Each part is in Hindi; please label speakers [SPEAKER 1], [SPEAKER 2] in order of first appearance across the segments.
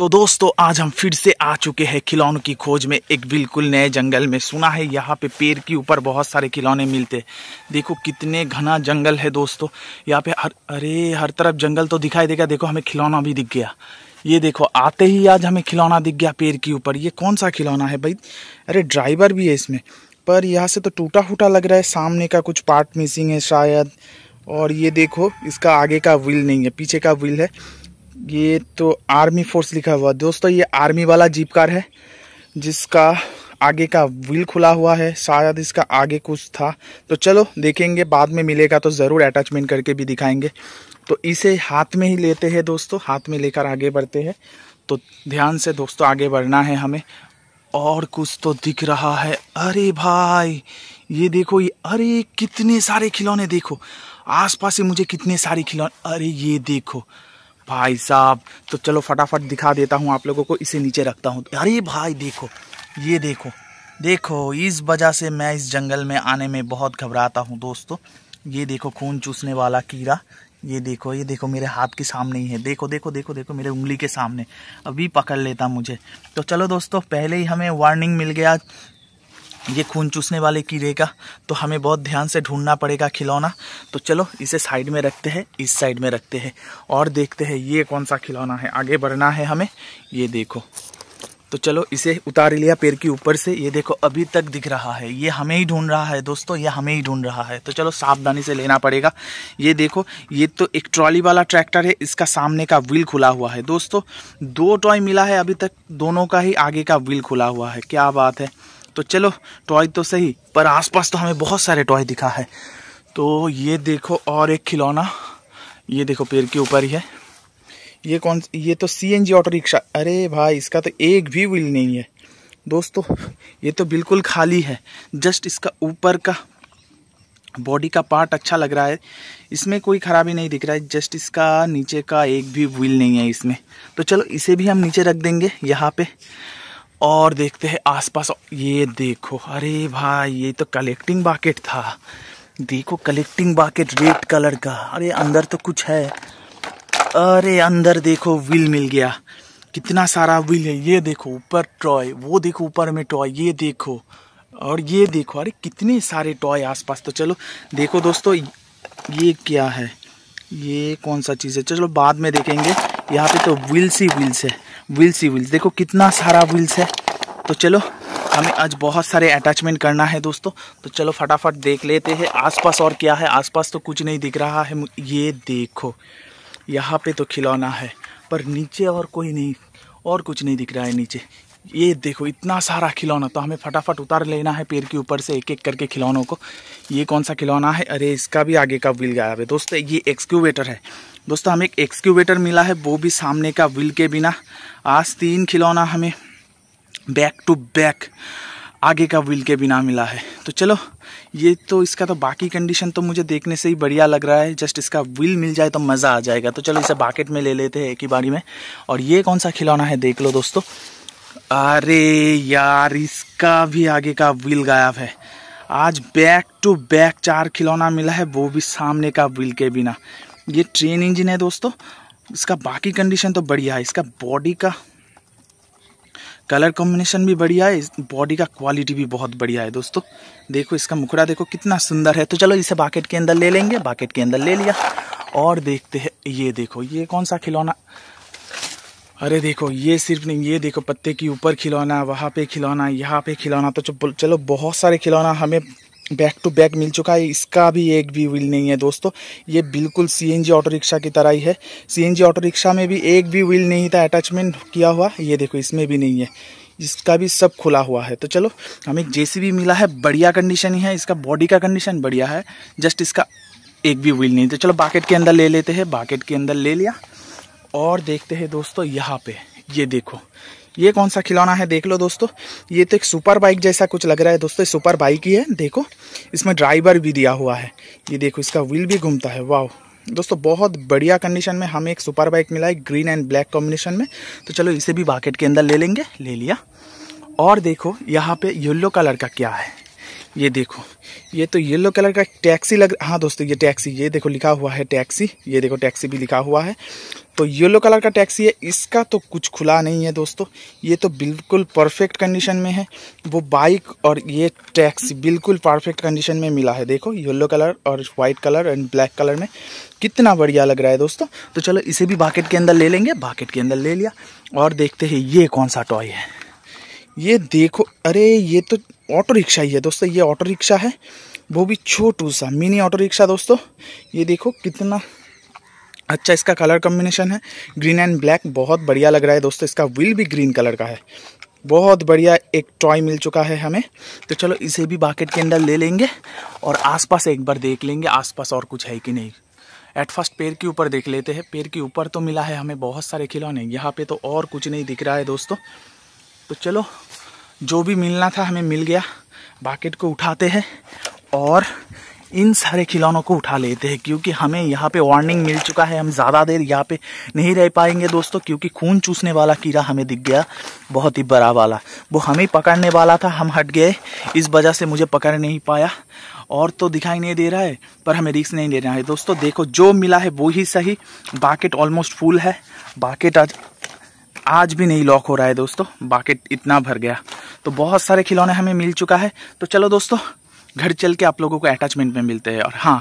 [SPEAKER 1] तो दोस्तों आज हम फिर से आ चुके हैं खिलौनों की खोज में एक बिल्कुल नए जंगल में सुना है यहाँ पे पेड़ के ऊपर बहुत सारे खिलौने मिलते देखो कितने घना जंगल है दोस्तों यहाँ पे हर अरे हर तरफ जंगल तो दिखाई देगा देखो हमें खिलौना भी दिख गया ये देखो आते ही आज हमें खिलौना दिख गया पेड़ के ऊपर ये कौन सा खिलौना है भाई अरे ड्राइवर भी है इसमें पर यहाँ से तो टूटा फूटा लग रहा है सामने का कुछ पार्ट मिसिंग है शायद और ये देखो इसका आगे का व्हील नहीं है पीछे का व्हील है ये तो आर्मी फोर्स लिखा हुआ दोस्तों ये आर्मी वाला जीप कार है जिसका आगे का व्हील खुला हुआ है शायद इसका आगे कुछ था तो चलो देखेंगे बाद में मिलेगा तो ज़रूर अटैचमेंट करके भी दिखाएंगे तो इसे हाथ में ही लेते हैं दोस्तों हाथ में लेकर आगे बढ़ते हैं तो ध्यान से दोस्तों आगे बढ़ना है हमें और कुछ तो दिख रहा है अरे भाई ये देखो ये अरे कितने सारे खिलौने देखो आस ही मुझे कितने सारे खिलौने अरे ये देखो भाई साहब तो चलो फटाफट दिखा देता हूँ आप लोगों को इसे नीचे रखता हूँ अरे भाई देखो ये देखो देखो इस वजह से मैं इस जंगल में आने में बहुत घबराता हूँ दोस्तों ये देखो खून चूसने वाला कीड़ा ये देखो ये देखो मेरे हाथ के सामने ही है देखो देखो देखो देखो मेरे उंगली के सामने अभी पकड़ लेता मुझे तो चलो दोस्तों पहले ही हमें वार्निंग मिल गया ये खून चूसने वाले कीड़े का तो हमें बहुत ध्यान से ढूंढना पड़ेगा खिलौना तो चलो इसे साइड में रखते हैं इस साइड में रखते हैं और देखते हैं ये कौन सा खिलौना है आगे बढ़ना है हमें ये देखो तो चलो इसे उतार लिया पेड़ के ऊपर से ये देखो अभी तक दिख रहा है ये हमें ही ढूंढ रहा है दोस्तों ये हमें ही ढूंढ रहा है तो चलो सावधानी से लेना पड़ेगा ये देखो ये तो एक ट्रॉली वाला ट्रैक्टर है इसका सामने का व्हील खुला हुआ है दोस्तों दो टॉय मिला है अभी तक दोनों का ही आगे का व्हील खुला हुआ है क्या बात है तो चलो टॉय तो सही पर आसपास तो हमें बहुत सारे टॉय दिखा है तो ये देखो और एक खिलौना ये देखो पेड़ के ऊपर ही है ये कौन ये तो C N G auto rickshaw अरे भाई इसका तो एक भी व्हील नहीं है दोस्तों ये तो बिल्कुल खाली है जस्ट इसका ऊपर का बॉडी का पार्ट अच्छा लग रहा है इसमें कोई ख़राबी नहीं दिख रहा है जस्ट इसका नीचे का एक भी व्हील नहीं है इसमें तो चलो इसे भी हम नीचे रख देंगे यहाँ पे और देखते हैं आसपास ये देखो अरे भाई ये तो कलेक्टिंग बाकेट था देखो कलेक्टिंग बाकेट रेड कलर का अरे अंदर तो कुछ है अरे अंदर देखो व्हील मिल गया कितना सारा व्हील है ये देखो ऊपर टॉय वो देखो ऊपर में टॉय ये देखो और ये देखो अरे कितने सारे टॉय आसपास तो चलो देखो दोस्तों ये क्या है ये कौन सा चीज़ है चलो बाद में देखेंगे यहाँ पे तो व्हील्स ही व्हील्स है व्हील्स ही व्हील्स देखो कितना सारा व्हील्स है तो चलो हमें आज बहुत सारे अटैचमेंट करना है दोस्तों तो चलो फटाफट देख लेते हैं आसपास और क्या है आसपास तो कुछ नहीं दिख रहा है ये देखो यहाँ पे तो खिलौना है पर नीचे और कोई नहीं और कुछ नहीं दिख रहा है नीचे ये देखो इतना सारा खिलौना तो हमें फटाफट उतार लेना है पेड़ के ऊपर से एक एक करके खिलौनों को ये कौन सा खिलौना है अरे इसका भी आगे का व्हील गायब है दोस्तों ये एक्सक्यूवेटर है दोस्तों हमें एक एक्सक्यूवेटर मिला है वो भी सामने का व्हील के बिना आज तीन खिलौना हमें बैक टू बैक आगे का व्हील के बिना मिला है तो चलो ये तो इसका तो बाकी कंडीशन तो मुझे देखने से ही बढ़िया लग रहा है जस्ट इसका व्हील मिल जाए तो मज़ा आ जाएगा तो चलो इसे बाकेट में ले लेते हैं एक ही बारी में और ये कौन सा खिलौना है देख लो दोस्तों अरे यार इसका भी आगे का व्हील गायब है आज बैक टू बैक चार खिलौना मिला है वो भी सामने का व्हील के बिना ये ट्रेन इंजन है दोस्तों इसका बाकी कंडीशन तो बढ़िया है इसका बॉडी का कलर कॉम्बिनेशन भी बढ़िया है बॉडी का क्वालिटी भी बहुत बढ़िया है दोस्तों देखो इसका मुखड़ा देखो कितना सुंदर है तो चलो इसे बाकेट के अंदर ले लेंगे बाकेट के अंदर ले लिया और देखते हैं ये देखो ये कौन सा खिलौना अरे देखो ये सिर्फ नहीं ये देखो पत्ते के ऊपर खिलौना वहाँ पे खिलौना यहाँ पे खिलौना तो चलो बहुत सारे खिलौना हमें बैक टू बैक मिल चुका है इसका भी एक भी व्हील नहीं है दोस्तों ये बिल्कुल सीएनजी ऑटो रिक्शा की तरह ही है सीएनजी ऑटो रिक्शा में भी एक भी व्हील नहीं था अटैचमेंट किया हुआ ये देखो इसमें भी नहीं है इसका भी सब खुला हुआ है तो चलो हमें जेसीबी मिला है बढ़िया कंडीशन ही है इसका बॉडी का कंडीशन बढ़िया है जस्ट इसका एक भी व्हील नहीं तो चलो बाकेट के अंदर ले लेते हैं बाकेट के अंदर ले लिया और देखते हैं दोस्तों यहाँ पे ये देखो ये कौन सा खिलौना है देख लो दोस्तों ये तो एक सुपर बाइक जैसा कुछ लग रहा है दोस्तों सुपर बाइक ही है देखो इसमें ड्राइवर भी दिया हुआ है ये देखो इसका व्हील भी घूमता है वाह दोस्तों बहुत बढ़िया कंडीशन में हमें एक सुपर बाइक मिला है ग्रीन एंड ब्लैक कॉम्बिनेशन में तो चलो इसे भी बाकेट के अंदर ले लेंगे ले लिया और देखो यहाँ पे येल्लो कलर का क्या है ये देखो ये तो येलो कलर का टैक्सी लग हाँ दोस्तों ये टैक्सी ये देखो लिखा हुआ है टैक्सी ये देखो टैक्सी भी लिखा हुआ है तो येलो कलर का टैक्सी है इसका तो कुछ खुला नहीं है दोस्तों ये तो बिल्कुल परफेक्ट कंडीशन में है वो बाइक और ये टैक्सी बिल्कुल परफेक्ट कंडीशन में मिला है देखो येलो कलर और white colour and black colour में कितना बढ़िया लग रहा है दोस्तों तो चलो इसे भी बाकेट के अंदर ले लेंगे बाकेट के अंदर ले लिया और देखते हैं ये कौन सा टॉय है ये देखो अरे ये तो ऑटो रिक्शा ही है दोस्तों ये ऑटो रिक्शा है वो भी छोटू सा मिनी ऑटो रिक्शा दोस्तों ये देखो कितना अच्छा इसका कलर कॉम्बिनेशन है ग्रीन एंड ब्लैक बहुत बढ़िया लग रहा है दोस्तों इसका व्हील भी ग्रीन कलर का है बहुत बढ़िया एक टॉय मिल चुका है हमें तो चलो इसे भी बाकेट के अंदर ले लेंगे और आसपास एक बार देख लेंगे आसपास और कुछ है कि नहीं एट फर्स्ट पेड़ के ऊपर देख लेते हैं पेड़ के ऊपर तो मिला है हमें बहुत सारे खिलौने यहाँ पे तो और कुछ नहीं दिख रहा है दोस्तों तो चलो जो भी मिलना था हमें मिल गया बाकेट को उठाते हैं और इन सारे खिलौनों को उठा लेते हैं क्योंकि हमें यहाँ पे वार्निंग मिल चुका है हम ज़्यादा देर यहाँ पे नहीं रह पाएंगे दोस्तों क्योंकि खून चूसने वाला कीड़ा हमें दिख गया बहुत ही बड़ा वाला वो हमें पकड़ने वाला था हम हट गए इस वजह से मुझे पकड़ नहीं पाया और तो दिखाई नहीं दे रहा है पर हमें रिक्स नहीं रहा है दोस्तों देखो जो मिला है वो ही सही बाकेट ऑलमोस्ट फुल है बाकेट आज आज भी नहीं लॉक हो रहा है दोस्तों बाकेट इतना भर गया तो बहुत सारे खिलौने हमें मिल चुका है तो चलो दोस्तों घर चल के आप लोगों को अटैचमेंट में मिलते हैं और हाँ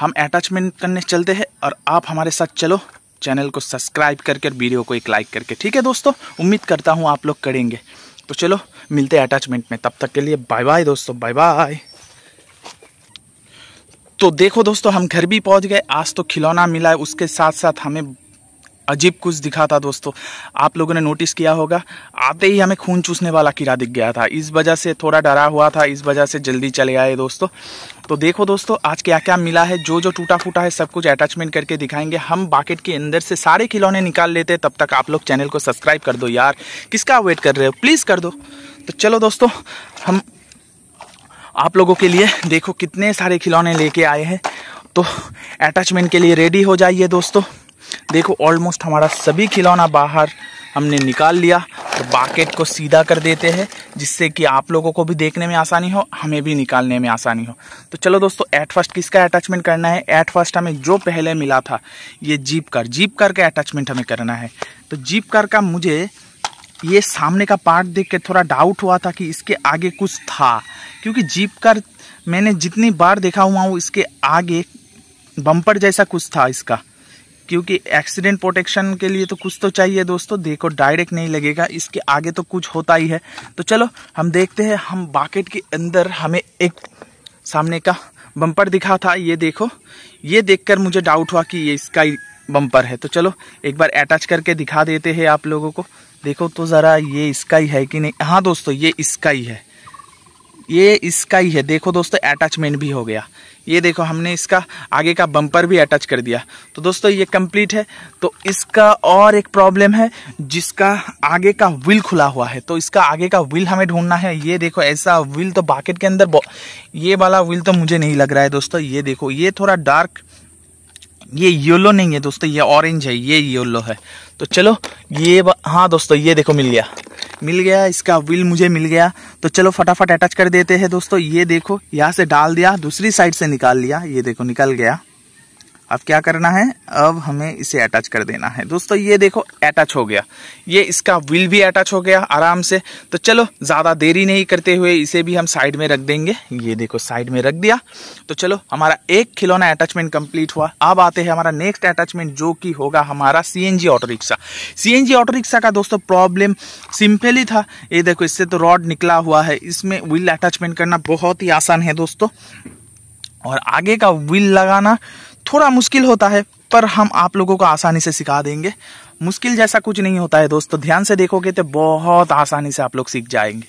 [SPEAKER 1] हम अटैचमेंट करने चलते हैं और आप हमारे साथ चलो चैनल को सब्सक्राइब करके वीडियो को एक लाइक करके ठीक है दोस्तों उम्मीद करता हूँ आप लोग करेंगे तो चलो मिलते हैं अटैचमेंट में तब तक के लिए बाय बाय दोस्तों बाय बाय तो देखो दोस्तों हम घर भी पहुंच गए आज तो खिलौना मिला है उसके साथ साथ हमें अजीब कुछ दिखा था दोस्तों आप लोगों ने नोटिस किया होगा आते ही हमें खून चूसने वाला कीड़ा दिख गया था इस वजह से थोड़ा डरा हुआ था इस वजह से जल्दी चले आए दोस्तों तो देखो दोस्तों आज क्या क्या मिला है जो जो टूटा फूटा है सब कुछ अटैचमेंट करके दिखाएंगे हम बाकेट के अंदर से सारे खिलौने निकाल लेते हैं तब तक आप लोग चैनल को सब्सक्राइब कर दो यार किसका वेट कर रहे हो प्लीज़ कर दो तो चलो दोस्तों हम आप लोगों के लिए देखो कितने सारे खिलौने लेके आए हैं तो अटैचमेंट के लिए रेडी हो जाइए दोस्तों देखो ऑलमोस्ट हमारा सभी खिलौना बाहर हमने निकाल लिया तो बाकेट को सीधा कर देते हैं जिससे कि आप लोगों को भी देखने में आसानी हो हमें भी निकालने में आसानी हो तो चलो दोस्तों एट फर्स्ट किसका अटैचमेंट करना है एट फर्स्ट हमें जो पहले मिला था ये जीप कार जीप कार का अटैचमेंट हमें करना है तो जीप कार का मुझे ये सामने का पार्ट देख के थोड़ा डाउट हुआ था कि इसके आगे कुछ था क्योंकि जीप कार मैंने जितनी बार देखा हुआ हूँ इसके आगे बम्पर जैसा कुछ था इसका क्योंकि एक्सीडेंट प्रोटेक्शन के लिए तो कुछ तो चाहिए दोस्तों देखो डायरेक्ट नहीं लगेगा इसके आगे तो कुछ होता ही है तो चलो हम देखते हैं हम बाकेट के अंदर हमें एक सामने का बम्पर दिखा था ये देखो ये देखकर मुझे डाउट हुआ कि ये इसका बम्पर है तो चलो एक बार अटैच करके दिखा देते हैं आप लोगों को देखो तो ज़रा ये इसका ही है कि नहीं हाँ दोस्तों ये इसका ही है ये इसका ही है देखो दोस्तों अटैचमेंट भी हो गया ये देखो हमने इसका आगे का बम्पर भी अटैच कर दिया तो दोस्तों ये कंप्लीट है तो इसका और एक प्रॉब्लम है जिसका आगे का व्हील खुला हुआ है तो इसका आगे का व्हील हमें ढूंढना है ये देखो ऐसा व्हील तो बाकेट के अंदर ये वाला व्हील तो मुझे नहीं लग रहा है दोस्तों ये देखो ये थोड़ा डार्क ये येलो नहीं है दोस्तों ये ऑरेंज है ये येलो है तो चलो ये हाँ दोस्तों ये देखो मिल गया मिल गया इसका व्हील मुझे मिल गया तो चलो फटाफट अटैच कर देते हैं दोस्तों ये देखो यहाँ से डाल दिया दूसरी साइड से निकाल लिया ये देखो निकल गया अब क्या करना है अब हमें इसे अटैच कर देना है दोस्तों ये देखो अटैच हो गया ये इसका व्हील भी अटैच हो गया आराम से तो चलो ज़्यादा देरी नहीं करते हुए इसे भी हम साइड में रख देंगे ये देखो साइड में रख दिया तो चलो हमारा एक खिलौना अटैचमेंट कंप्लीट हुआ अब आते हैं हमारा नेक्स्ट अटैचमेंट जो कि होगा हमारा C N G auto rickshaw C N G auto rickshaw का दोस्तों प्रॉब्लम सिंपल ही था ये देखो इससे तो रॉड निकला हुआ है इसमें व्हील अटैचमेंट करना बहुत ही आसान है दोस्तों और आगे का व्हील लगाना थोड़ा मुश्किल होता है पर हम आप लोगों को आसानी से सिखा देंगे मुश्किल जैसा कुछ नहीं होता है दोस्तों ध्यान से देखोगे तो बहुत आसानी से आप लोग सीख जाएंगे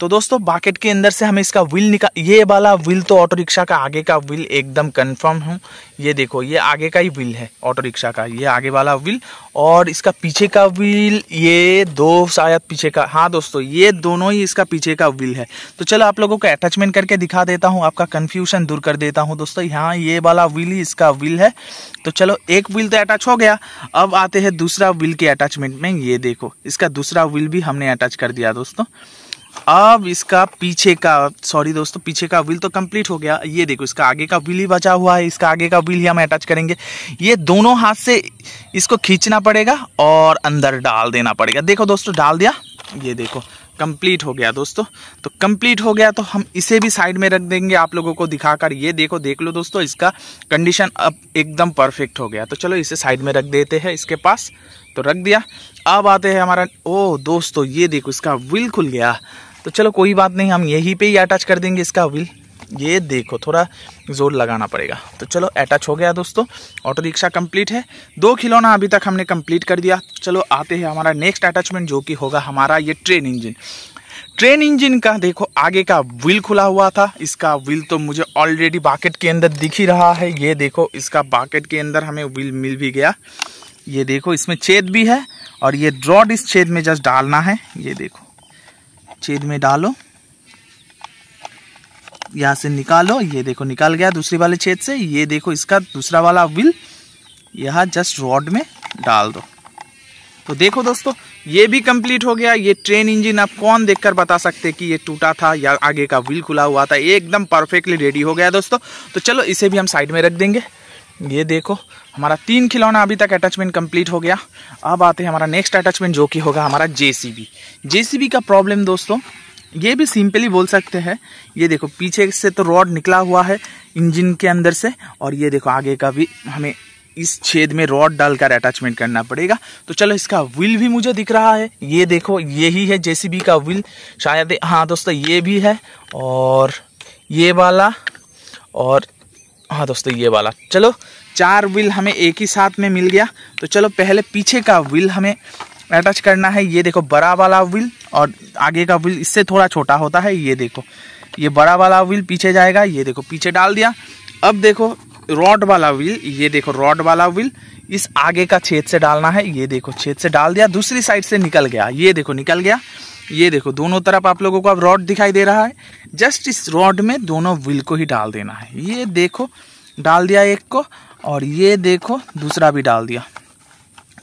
[SPEAKER 1] तो दोस्तों बाकेट के अंदर से हमें इसका व्हील निकाल ये वाला व्हील तो ऑटो रिक्शा का आगे का व्हील एकदम कन्फर्म हूँ ये देखो ये आगे का ही व्हील है ऑटो रिक्शा का ये आगे वाला व्हील और इसका पीछे का व्हील ये दो शायद पीछे का हाँ दोस्तों ये दोनों ही इसका पीछे का व्हील है तो चलो आप लोगों को अटैचमेंट करके दिखा देता हूँ आपका कन्फ्यूजन दूर कर देता हूँ दोस्तों यहाँ ये वाला व्हील ही इसका व्हील है तो चलो एक व्हील तो अटैच हो गया अब आते हैं दूसरा व्हील के अटैचमेंट में ये देखो इसका दूसरा व्हील भी हमने अटैच कर दिया दोस्तों अब इसका पीछे का सॉरी दोस्तों पीछे का व्हील तो कंप्लीट हो गया ये देखो इसका आगे का व्हील ही बचा हुआ है इसका आगे का व्हील ही हम अटैच करेंगे ये दोनों हाथ से इसको खींचना पड़ेगा और अंदर डाल देना पड़ेगा देखो दोस्तों डाल दिया ये देखो कंप्लीट हो गया दोस्तों तो कंप्लीट हो गया तो हम इसे भी साइड में रख देंगे आप लोगों को दिखाकर ये देखो देख लो दोस्तों इसका कंडीशन अब एकदम परफेक्ट हो गया तो चलो इसे साइड में रख देते हैं इसके पास तो रख दिया अब आते हैं हमारा ओ दोस्तों ये देखो इसका व्हील खुल गया तो चलो कोई बात नहीं हम यहीं पे ही अटैच कर देंगे इसका व्हील ये देखो थोड़ा ज़ोर लगाना पड़ेगा तो चलो अटैच हो गया दोस्तों ऑटो रिक्शा कंप्लीट है दो खिलौना अभी तक हमने कंप्लीट कर दिया चलो आते हैं हमारा नेक्स्ट अटैचमेंट जो कि होगा हमारा ये ट्रेन इंजिन ट्रेन इंजन का देखो आगे का व्हील खुला हुआ था इसका व्हील तो मुझे ऑलरेडी बाकेट के अंदर दिख ही रहा है ये देखो इसका बाकेट के अंदर हमें व्हील मिल भी गया ये देखो इसमें छेद भी है और ये ड्रॉड इस छेद में जस्ट डालना है ये देखो छेद में डालो यहाँ से निकालो ये देखो निकाल गया दूसरी वाले छेद से ये देखो इसका दूसरा वाला व्हील यहाँ जस्ट रॉड में डाल दो तो देखो दोस्तों ये भी कंप्लीट हो गया ये ट्रेन इंजन आप कौन देखकर बता सकते कि ये टूटा था या आगे का व्हील खुला हुआ था ये एकदम परफेक्टली रेडी हो गया दोस्तों तो चलो इसे भी हम साइड में रख देंगे ये देखो हमारा तीन खिलौना अभी तक अटैचमेंट कंप्लीट हो गया अब आते हैं हमारा नेक्स्ट अटैचमेंट जो कि होगा हमारा जेसीबी जेसीबी का प्रॉब्लम दोस्तों ये भी सिंपली बोल सकते हैं ये देखो पीछे से तो रॉड निकला हुआ है इंजन के अंदर से और ये देखो आगे का भी हमें इस छेद में रॉड डालकर अटैचमेंट करना पड़ेगा तो चलो इसका व्हील भी मुझे दिख रहा है ये देखो यही है जेसीबी का व्हील शायद हाँ दोस्तों ये भी है और ये वाला और हाँ दोस्तों ये वाला चलो चार व्हील हमें एक ही साथ में मिल गया तो चलो पहले पीछे का व्हील हमें अटैच करना है ये देखो बड़ा वाला व्हील और आगे का व्हील इससे थोड़ा छोटा होता है ये देखो ये बड़ा वाला व्हील पीछे जाएगा ये देखो पीछे डाल दिया अब देखो रॉड वाला व्हील ये देखो रॉड वाला व्हील इस आगे का छेद से डालना है ये देखो छेद से डाल दिया दूसरी साइड से निकल गया ये देखो निकल गया ये देखो दोनों तरफ आप लोगों को अब रॉड दिखाई दे रहा है जस्ट इस रॉड में दोनों व्हील को ही डाल देना है ये देखो डाल दिया एक को और ये देखो दूसरा भी डाल दिया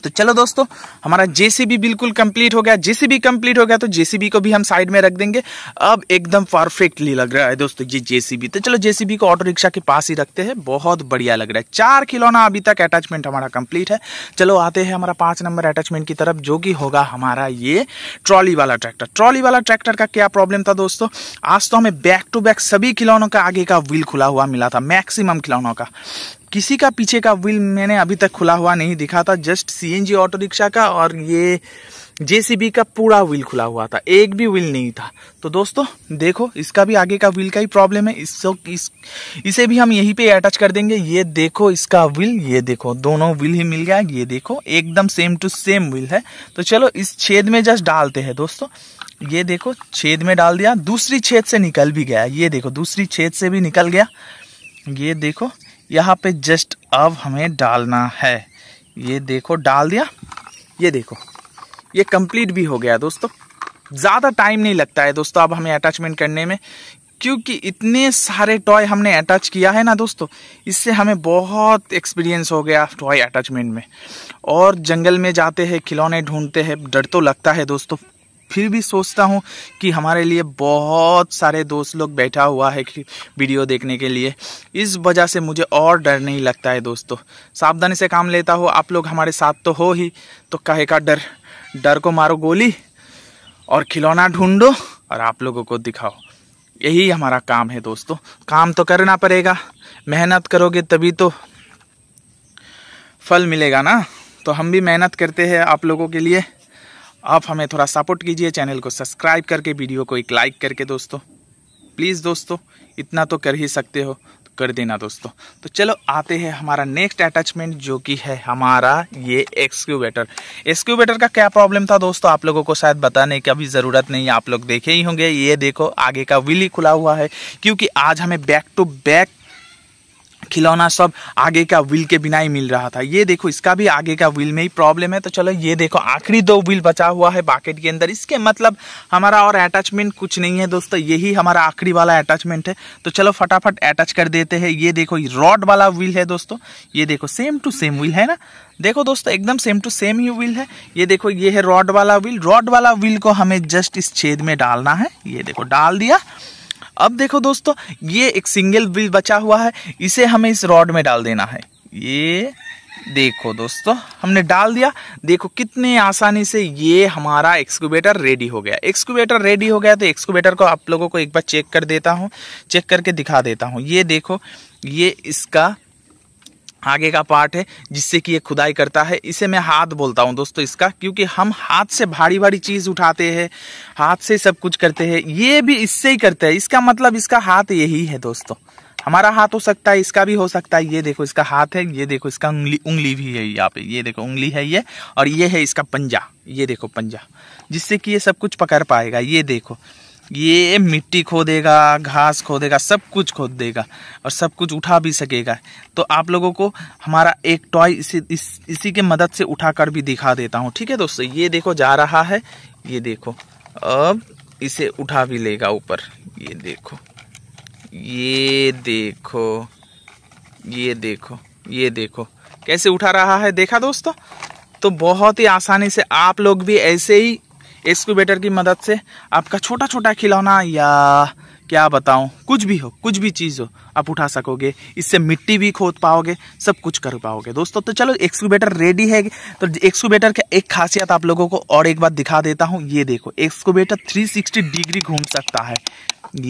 [SPEAKER 1] तो चलो दोस्तों हमारा जेसीबी बिल्कुल कंप्लीट हो गया जेसीबी कंप्लीट हो गया तो जेसीबी को भी हम साइड में रख देंगे अब एकदम परफेक्टली लग रहा है दोस्तों ये जेसीबी तो चलो जेसीबी को ऑटो रिक्शा के पास ही रखते हैं बहुत बढ़िया लग रहा है चार खिलौना अभी तक अटैचमेंट हमारा कंप्लीट है चलो आते हैं हमारा पांच नंबर अटैचमेंट की तरफ जो कि होगा हमारा ये ट्रॉली वाला ट्रैक्टर ट्रॉली वाला ट्रैक्टर का क्या प्रॉब्लम था दोस्तों आज तो हमें बैक टू बैक सभी खिलौनों का आगे का व्हील खुला हुआ मिला था मैक्सिमम खिलौनों का किसी का पीछे का व्हील मैंने अभी तक खुला हुआ नहीं दिखा था जस्ट सीएनजी ऑटो रिक्शा का और ये जेसीबी का पूरा व्हील खुला हुआ था एक भी व्हील नहीं था तो दोस्तों देखो इसका भी आगे का व्हील का ही प्रॉब्लम है इस, इस इसे भी हम यहीं पे अटैच कर देंगे ये देखो इसका व्हील ये देखो दोनों व्हील ही मिल गया ये देखो एकदम सेम टू सेम व्हील है तो चलो इस छेद में जस्ट डालते हैं दोस्तों ये देखो छेद में डाल दिया दूसरी छेद से निकल भी गया ये देखो दूसरी छेद से भी निकल गया ये देखो यहाँ पे जस्ट अब हमें डालना है ये देखो डाल दिया ये देखो ये कंप्लीट भी हो गया दोस्तों ज़्यादा टाइम नहीं लगता है दोस्तों अब हमें अटैचमेंट करने में क्योंकि इतने सारे टॉय हमने अटैच किया है ना दोस्तों इससे हमें बहुत एक्सपीरियंस हो गया टॉय अटैचमेंट में और जंगल में जाते हैं खिलौने ढूंढते हैं डर तो लगता है दोस्तों फिर भी सोचता हूँ कि हमारे लिए बहुत सारे दोस्त लोग बैठा हुआ है वीडियो देखने के लिए इस वजह से मुझे और डर नहीं लगता है दोस्तों सावधानी से काम लेता हो आप लोग हमारे साथ तो हो ही तो कहे का डर डर को मारो गोली और खिलौना ढूंढो और आप लोगों को दिखाओ यही हमारा काम है दोस्तों काम तो करना पड़ेगा मेहनत करोगे तभी तो फल मिलेगा ना तो हम भी मेहनत करते हैं आप लोगों के लिए आप हमें थोड़ा सपोर्ट कीजिए चैनल को सब्सक्राइब करके वीडियो को एक लाइक करके दोस्तों प्लीज़ दोस्तों इतना तो कर ही सकते हो तो कर देना दोस्तों तो चलो आते हैं हमारा नेक्स्ट अटैचमेंट जो कि है हमारा ये एक्सक्यूबेटर एक्सक्यूबेटर का क्या प्रॉब्लम था दोस्तों आप लोगों को शायद बताने की अभी ज़रूरत नहीं आप लोग देखे ही होंगे ये देखो आगे का व्हील ही खुला हुआ है क्योंकि आज हमें बैक टू बैक खिलौना सब आगे का व्हील के बिना ही मिल रहा था ये देखो इसका भी आगे का व्हील में ही प्रॉब्लम है तो चलो ये देखो आखिरी दो व्हील बचा हुआ है बाकेट के अंदर इसके मतलब हमारा और अटैचमेंट कुछ नहीं है दोस्तों यही हमारा आखिरी वाला अटैचमेंट है तो चलो फटाफट अटैच कर देते हैं ये देखो रॉड वाला व्हील है दोस्तों ये देखो सेम टू सेम व्हील है ना देखो दोस्तों एकदम सेम टू सेम ही व्हील है ये देखो ये है रॉड वाला व्हील रॉड वाला व्हील को हमें जस्ट इस छेद में डालना है ये देखो डाल दिया अब देखो दोस्तों ये एक सिंगल भी बचा हुआ है इसे हमें इस रॉड में डाल देना है ये देखो दोस्तों हमने डाल दिया देखो कितने आसानी से ये हमारा एक्सक्यूबेटर रेडी हो गया एक्सक्यूबेटर रेडी हो गया तो एक्सक्यूबेटर को आप लोगों को एक बार चेक कर देता हूँ चेक करके दिखा देता हूँ ये देखो ये इसका आगे का पार्ट है जिससे कि ये खुदाई करता है इसे मैं हाथ बोलता हूँ दोस्तों इसका क्योंकि हम हाथ से भारी भारी चीज़ उठाते हैं हाथ से सब कुछ करते हैं ये भी इससे ही करते हैं इसका मतलब इसका हाथ यही है दोस्तों हमारा हाथ हो सकता है इसका भी हो सकता है ये देखो इसका हाथ है ये देखो इसका उंगली उंगली भी है यहाँ पे ये देखो उंगली है ये और ये है इसका पंजा ये देखो पंजा जिससे कि ये सब कुछ पकड़ पाएगा ये देखो ये मिट्टी खोदेगा घास खोदेगा सब कुछ खोद देगा और सब कुछ उठा भी सकेगा तो आप लोगों को हमारा एक टॉय इसी इस, इसी के मदद से उठा कर भी दिखा देता हूँ ठीक है दोस्तों ये देखो जा रहा है ये देखो अब इसे उठा भी लेगा ऊपर ये देखो ये देखो ये देखो ये देखो कैसे उठा रहा है देखा दोस्तों तो बहुत ही आसानी से आप लोग भी ऐसे ही एक्सक्यूबेटर की मदद से आपका छोटा छोटा खिलौना या क्या बताऊं कुछ भी हो कुछ भी चीज़ हो आप उठा सकोगे इससे मिट्टी भी खोद पाओगे सब कुछ कर पाओगे दोस्तों तो चलो एक्सक्यूबेटर रेडी है तो एक्सक्यूबेटर का एक खासियत आप लोगों को और एक बार दिखा देता हूँ ये देखो एक्सक्यूबेटर थ्री डिग्री घूम सकता है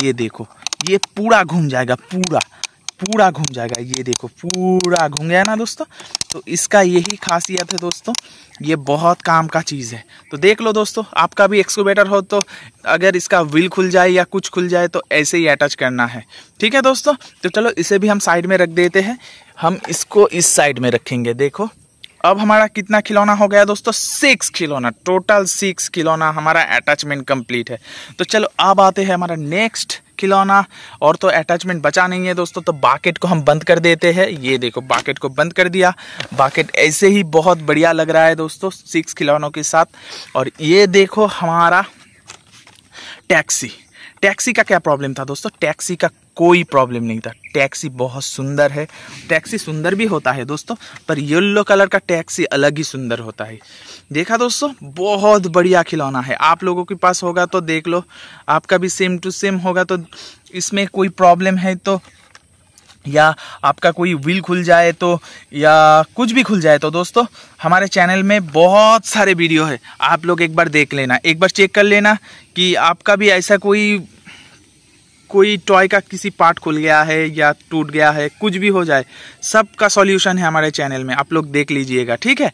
[SPEAKER 1] ये देखो ये पूरा घूम जाएगा पूरा पूरा घूम जाएगा ये देखो पूरा घूम गया ना दोस्तों तो इसका यही खासियत है दोस्तों ये बहुत काम का चीज़ है तो देख लो दोस्तों आपका भी एक्सकोवेटर हो तो अगर इसका व्हील खुल जाए या कुछ खुल जाए तो ऐसे ही अटैच करना है ठीक है दोस्तों तो चलो इसे भी हम साइड में रख देते हैं हम इसको इस साइड में रखेंगे देखो अब हमारा कितना खिलौना हो गया दोस्तों सिक्स खिलौना टोटल सिक्स खिलौना हमारा अटैचमेंट कंप्लीट है तो चलो अब आते हैं हमारा नेक्स्ट खिलौना और तो अटैचमेंट बचा नहीं है दोस्तों तो बाकेट को हम बंद कर देते हैं ये देखो बाकेट को बंद कर दिया बाकेट ऐसे ही बहुत बढ़िया लग रहा है दोस्तों सिक्स खिलौनों के साथ और ये देखो हमारा टैक्सी टैक्सी का क्या प्रॉब्लम था दोस्तों टैक्सी का कोई प्रॉब्लम नहीं था टैक्सी बहुत सुंदर है टैक्सी सुंदर भी होता है दोस्तों पर येल्लो कलर का टैक्सी अलग ही सुंदर होता है देखा दोस्तों बहुत बढ़िया खिलौना है आप लोगों के पास होगा तो देख लो आपका भी सेम टू सेम होगा तो इसमें कोई प्रॉब्लम है तो या आपका कोई व्हील खुल जाए तो या कुछ भी खुल जाए तो दोस्तों हमारे चैनल में बहुत सारे वीडियो है आप लोग एक बार देख लेना एक बार चेक कर लेना कि आपका भी ऐसा कोई कोई टॉय का किसी पार्ट खुल गया है या टूट गया है कुछ भी हो जाए सबका सॉल्यूशन है हमारे चैनल में आप लोग देख लीजिएगा ठीक है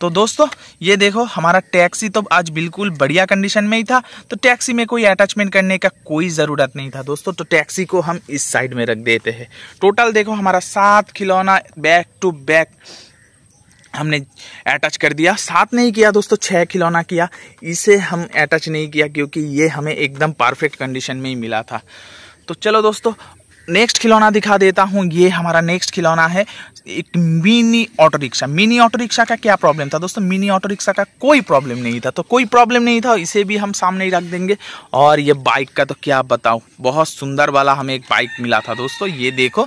[SPEAKER 1] तो दोस्तों ये देखो हमारा टैक्सी तो आज बिल्कुल बढ़िया कंडीशन में ही था तो टैक्सी में कोई अटैचमेंट करने का कोई ज़रूरत नहीं था दोस्तों तो टैक्सी को हम इस साइड में रख देते हैं टोटल देखो हमारा सात खिलौना बैक टू बैक हमने अटैच कर दिया साथ नहीं किया दोस्तों छः खिलौना किया इसे हम अटैच नहीं किया क्योंकि ये हमें एकदम परफेक्ट कंडीशन में ही मिला था तो चलो दोस्तों नेक्स्ट खिलौना दिखा देता हूँ ये हमारा नेक्स्ट खिलौना है एक mini auto rickshaw mini auto rickshaw का क्या प्रॉब्लम था दोस्तों मिनी ऑटो रिक्शा का कोई प्रॉब्लम नहीं था तो कोई प्रॉब्लम नहीं था इसे भी हम सामने ही रख देंगे और ये बाइक का तो क्या बताऊँ बहुत सुंदर वाला हमें एक बाइक मिला था दोस्तों ये देखो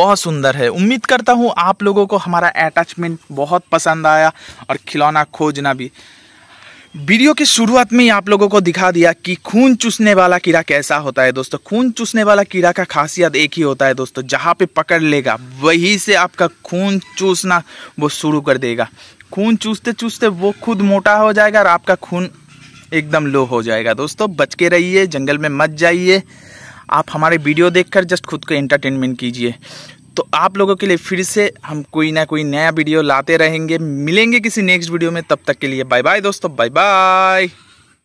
[SPEAKER 1] बहुत सुंदर है उम्मीद करता हूँ आप लोगों को हमारा अटैचमेंट बहुत पसंद आया और खिलौना खोजना भी वीडियो की शुरुआत में ही आप लोगों को दिखा दिया कि खून चूसने वाला कीड़ा कैसा होता है दोस्तों खून चूसने वाला कीड़ा का खासियत एक ही होता है दोस्तों जहाँ पे पकड़ लेगा वहीं से आपका खून चूसना वो शुरू कर देगा खून चूसते चूसते वो खुद मोटा हो जाएगा और आपका खून एकदम लो हो जाएगा दोस्तों बच के रहिए जंगल में मत जाइए आप हमारे वीडियो देखकर जस्ट खुद को एंटरटेनमेंट कीजिए तो आप लोगों के लिए फिर से हम कोई ना कोई नया वीडियो लाते रहेंगे मिलेंगे किसी नेक्स्ट वीडियो में तब तक के लिए बाय बाय दोस्तों बाय बाय